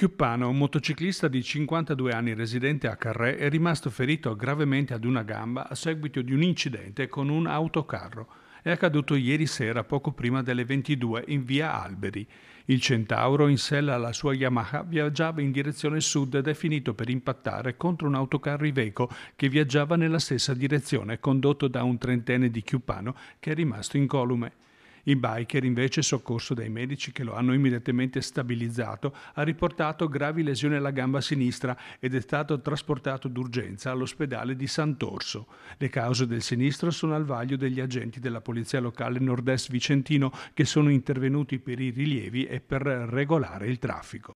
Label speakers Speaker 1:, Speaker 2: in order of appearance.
Speaker 1: Chiuppano, un motociclista di 52 anni residente a Carré, è rimasto ferito gravemente ad una gamba a seguito di un incidente con un autocarro. È accaduto ieri sera poco prima delle 22 in via Alberi. Il Centauro, in sella alla sua Yamaha, viaggiava in direzione sud ed è finito per impattare contro un autocarro Iveco che viaggiava nella stessa direzione, condotto da un trentenne di Chiuppano che è rimasto incolume. Il biker invece, soccorso dai medici che lo hanno immediatamente stabilizzato, ha riportato gravi lesioni alla gamba sinistra ed è stato trasportato d'urgenza all'ospedale di Sant'Orso. Le cause del sinistro sono al vaglio degli agenti della Polizia Locale Nord-Est Vicentino che sono intervenuti per i rilievi e per regolare il traffico.